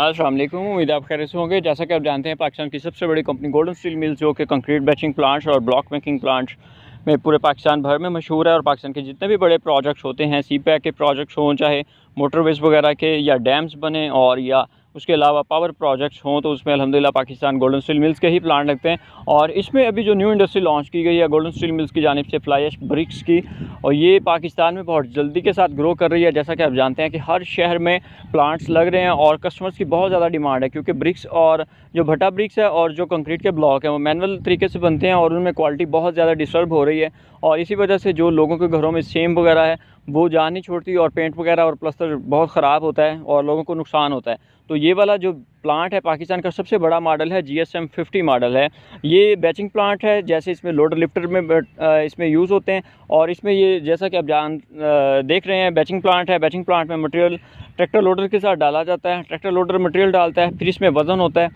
अस्सलाम उम्मीद आप खैर से होंगे जैसा कि आप जानते हैं पाकिस्तान की सबसे बड़ी कंपनी गोल्डन स्टील मिल्स जो कि कंक्रीट बैचिंग प्लांट्स और ब्लॉक मेकिंग प्लांट्स में पूरे पाकिस्तान भर में मशहूर है और पाकिस्तान के जितने भी बड़े प्रोजेक्ट्स होते हैं सी के प्रोजेक्ट्स हों चाहे मोटरवेज वगैरह के या डैम्स बने और या उसके अलावा पावर प्रोजेक्ट्स हों तो उसमें अलहमदिल्ला पाकिस्तान गोल्डन स्टील मिल्स के ही प्लांट लगते हैं और इसमें अभी जो न्यू इंडस्ट्री लॉन्च की गई है गोल्डन स्टील मिल्स की जानब से फ्लाई एश ब्रिक्स की और ये पाकिस्तान में बहुत जल्दी के साथ ग्रो कर रही है जैसा कि आप जानते हैं कि हर शहर में प्लांट्स लग रहे हैं और कस्टमर्स की बहुत ज़्यादा डिमांड है क्योंकि ब्रिक्स और जो भट्टा ब्रिक्स है और जो कंक्रीट के ब्लॉक हैं वो मैनुअल तरीके से बनते हैं और उनमें क्वालिटी बहुत ज़्यादा डिस्टर्ब हो रही है और इसी वजह से जो लोगों के घरों में सेम वगैरह है वो जान नहीं छोड़ती और पेंट वगैरह और प्लस्तर बहुत ख़राब होता है और लोगों को नुकसान होता है तो ये वाला जो प्लांट है पाकिस्तान का सबसे बड़ा मॉडल है G S M fifty model है ये बैचिंग प्लांट है जैसे इसमें लोडर लिफ्टर में इसमें यूज़ होते हैं और इसमें ये जैसा कि आप जान देख रहे हैं बैचिंग प्लांट है बैचिंग प्लांट में मटेरियल ट्रैक्टर लोडर के साथ डाला जाता है ट्रैक्टर लोडर मटेरियल डालता है फिर इसमें वज़न होता है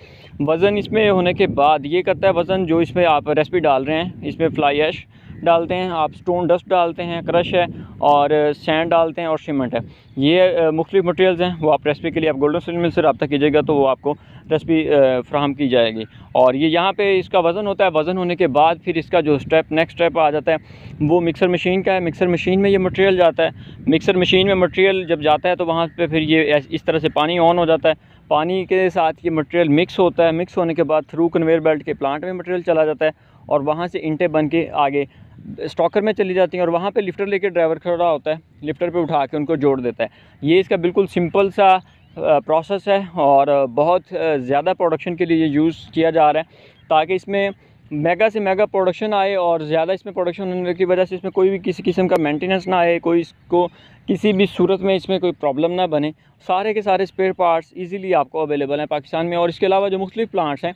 वज़न इसमें होने के बाद ये करता है वज़न जो इसमें आप रेसिपी डाल रहे हैं इसमें फ्लाई ऐश डालते हैं आप स्टोन डस्ट डालते हैं क्रश है और सैंड डालते हैं और सीमेंट है ये मुख्तलिफ मटेरियल्स हैं वो आप रेसिपी के लिए आप गोल्डन स्टील मिल से रब्ता कीजिएगा तो वो आपको रेसिपी फ्राहम की जाएगी और ये यहाँ पे इसका वज़न होता है वज़न होने के बाद फिर इसका जो स्टेप नेक्स्ट स्टेप आ जाता है वो मिक्सर मशीन का है मिक्सर मशीन में ये मटेरियल जाता है मिक्सर मशीन में मटेरियल जब जाता है तो वहाँ पर फिर ये इस तरह से पानी ऑन हो जाता है पानी के साथ ये मटेरियल मिक्स होता है मिक्स होने के बाद थ्रू कन्वेयर बेल्ट के प्लांट में मटेरियल चला जाता है और वहाँ से इंटे बन के आगे स्टॉकर में चली जाती हैं और वहाँ पे लिफ्टर लेके ड्राइवर खड़ा होता है लिफ्टर पे उठा के उनको जोड़ देता है ये इसका बिल्कुल सिंपल सा प्रोसेस है और बहुत ज़्यादा प्रोडक्शन के लिए ये यूज़ किया जा रहा है ताकि इसमें मेगा से मेगा प्रोडक्शन आए और ज़्यादा इसमें प्रोडक्शन होने की वजह से इसमें कोई भी किसी किस्म का मेंटेनेंस ना आए कोई इसको किसी भी सूरत में इसमें कोई प्रॉब्लम ना बने सारे के सारे स्पेयर पार्ट्स इजीली आपको अवेलेबल हैं पाकिस्तान में और इसके अलावा जो मुख्तलिफ प्लांट्स हैं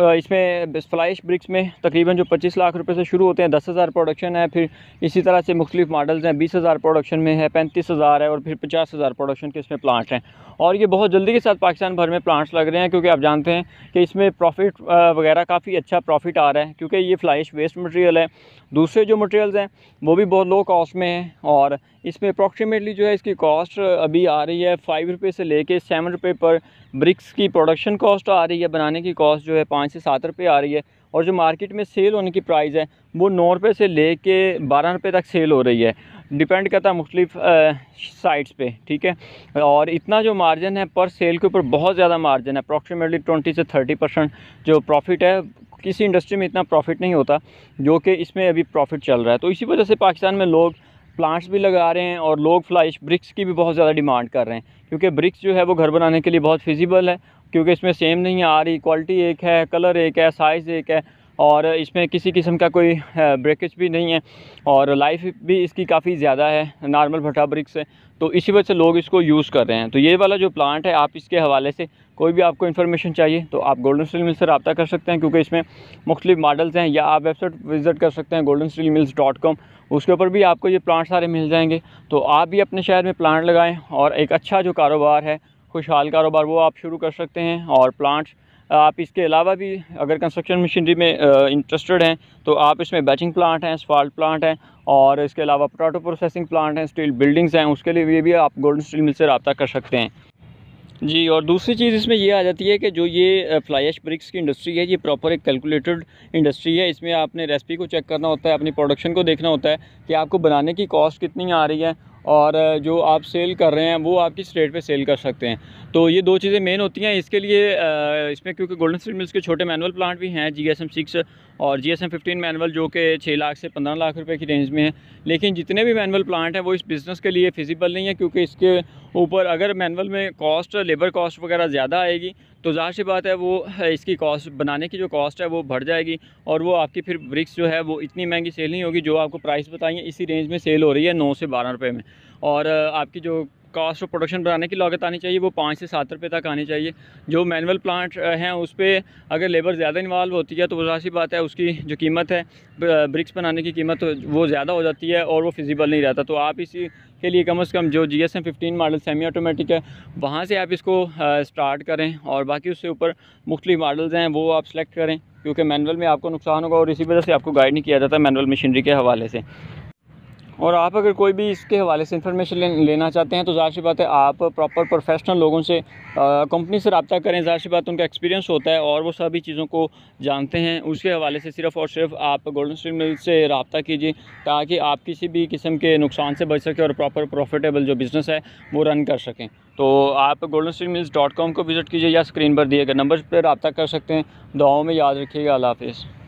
इसमें फ्लाइश ब्रिक्स में तकरीबन जो 25 लाख रुपए से शुरू होते हैं दस हज़ार प्रोडक्शन है फिर इसी तरह से मुख्तलिफ मॉडल्स हैं बीस हज़ार प्रोडक्शन में है पैंतीस हज़ार है और फिर पचास हज़ार प्रोडक्शन के इसमें प्लांट हैं और ये बहुत जल्दी के साथ पाकिस्तान भर में प्लांट्स लग रहे हैं क्योंकि आप जानते हैं कि इसमें प्रॉफिट वगैरह काफ़ी अच्छा प्रॉफिट आ रहा है क्योंकि ये फ्लाइश वेस्ट मटेरियल है दूसरे जो मटेरियल्स हैं वो भी बहुत लो कॉस्ट में हैं और इसमें अप्रॉक्सीमेटली जो है इसकी कॉस्ट अभी आ रही है फाइव रुपये से लेके सेवन रुपये पर ब्रिक्स की प्रोडक्शन कॉस्ट आ रही है बनाने की कॉस्ट जो है पाँच से सात रुपये आ रही है और जो मार्केट में सेल होने की प्राइस है वो नौ रुपये से ले कर बारह रुपये तक सेल हो रही है डिपेंड करता है मुख्तलिफ साइट्स पे ठीक है और इतना जो मार्जिन है पर सेल के ऊपर बहुत ज़्यादा मार्जिन है अप्रॉक्सीमेटली ट्वेंटी से थर्टी परसेंट जो प्रॉफिट है किसी इंडस्ट्री में इतना प्रॉफिट नहीं होता जो कि इसमें अभी प्रॉफिट चल रहा है तो इसी वजह से पाकिस्तान में लोग प्लांट्स भी लगा रहे हैं और लोग फ्लाइश ब्रिक्स की भी बहुत ज़्यादा डिमांड कर रहे हैं क्योंकि ब्रिक्स जो है वो घर बनाने के लिए बहुत फिजिबल है क्योंकि इसमें सेम नहीं आ रही क्वालिटी एक है कलर एक है साइज़ एक है और इसमें किसी किस्म का कोई ब्रेकेज भी नहीं है और लाइफ भी इसकी काफ़ी ज़्यादा है नॉर्मल भट्टा ब्रिक से तो इसी वजह से लोग इसको यूज़ कर रहे हैं तो ये वाला जो प्लांट है आप इसके हवाले से कोई भी आपको इन्फॉर्मेशन चाहिए तो आप गोल्डन स्टील मिल से रबता कर सकते हैं क्योंकि इसमें मुख्तलिफ मॉडल्स हैं या आप वेबसाइट विज़िट कर सकते हैं golden steel mills dot com उसके ऊपर भी आपको ये प्लांट सारे मिल जाएंगे तो आप भी अपने शहर में प्लांट लगाएँ और एक अच्छा जो कारोबार है खुशहाल कारोबार वो आप शुरू कर सकते हैं और प्लांट्स आप इसके अलावा भी अगर कंस्ट्रक्शन मशीनरी में इंटरेस्टेड हैं तो आप इसमें बैचिंग प्लांट हैं स्फाल्ट प्लांट हैं और इसके अलावा पोटाटो प्रोसेसिंग प्लांट हैं स्टील बिल्डिंग्स हैं उसके लिए भी आप गोल्डन स्टील मिल से रबता कर सकते हैं जी और दूसरी चीज़ इसमें यह आ जाती है कि जो ये फ्लाई एश ब्रिक्स की इंडस्ट्री है ये प्रॉपर एक कैलकुलेटेड इंडस्ट्री है इसमें आपने रेसिपी को चेक करना होता है अपनी प्रोडक्शन को देखना होता है कि आपको बनाने की कॉस्ट कितनी आ रही है और जो आप सेल कर रहे हैं वो आप किस रेट पे सेल कर सकते हैं तो ये दो चीज़ें मेन होती हैं इसके लिए इसमें क्योंकि गोल्डन स्टील मिल्स के छोटे मैनुअल प्लांट भी हैं जी एस एम सिक्स और G S M fifteen manual जो कि छः लाख से पंद्रह लाख रुपए की रेंज में है लेकिन जितने भी मैनुअल प्लांट हैं वो इस बिज़नेस के लिए फिजिबल नहीं है क्योंकि इसके ऊपर अगर मैनुअल में कॉस्ट लेबर कॉस्ट वगैरह ज़्यादा आएगी तो ज़ाहिर सी बात है वो इसकी कॉस्ट बनाने की जो कॉस्ट है वो बढ़ जाएगी और वो आपकी फिर ब्रिक्स जो है वो इतनी महंगी सेल नहीं होगी जो आपको प्राइस बताइए इसी रेंज में सेल हो रही है नौ से बारह रुपये में और आपकी जो कास्ट ऑफ प्रोडक्शन बढ़ाने की लागत आनी चाहिए वो पाँच से सात रुपये तक आनी चाहिए जो मैनुअल प्लांट हैं उस पर अगर लेबर ज़्यादा इन्वॉल्व होती है तो वह सी बात है उसकी जो कीमत है ब्रिक्स बनाने की कीमत वो ज़्यादा हो जाती है और वो फिजिबल नहीं रहता तो आप इसी के लिए कम से कम जो G S fifteen model semi automatic है वहाँ से आप इसको स्टार्ट करें और बाकी उससे ऊपर मुख्तलि मॉडल्स हैं वो आप सेलेक्ट करें क्योंकि मैनुअल में आपको नुकसान होगा और इसी वजह से आपको गाइड नहीं किया जाता मैनुअल मशीनरी के हवाले से और आप अगर कोई भी इसके हवाले से इन्फॉर्मेशन ले, लेना चाहते हैं तो ज़ाहिर सी बात है आप प्रॉपर प्रोफेशनल लोगों से कंपनी से रबता करें ज़ाहिर सी बात उनका एक्सपीरियंस होता है और वो सभी चीज़ों को जानते हैं उसके हवाले से सिर्फ़ और सिर्फ आप गोल्डन स्ट्रीम मिल से रबता कीजिए ताकि आप किसी भी किस्म के नुकसान से बच सकें और प्रॉपर प्रॉफिटेबल जो बिज़नेस है वो रन कर सकें तो आप golden stream mills dot com को विज़िट कीजिए या स्क्रीन पर दिए गए नंबर पर रबता कर सकते हैं दुआओं में याद रखिएगा अल्लाह हाफिज़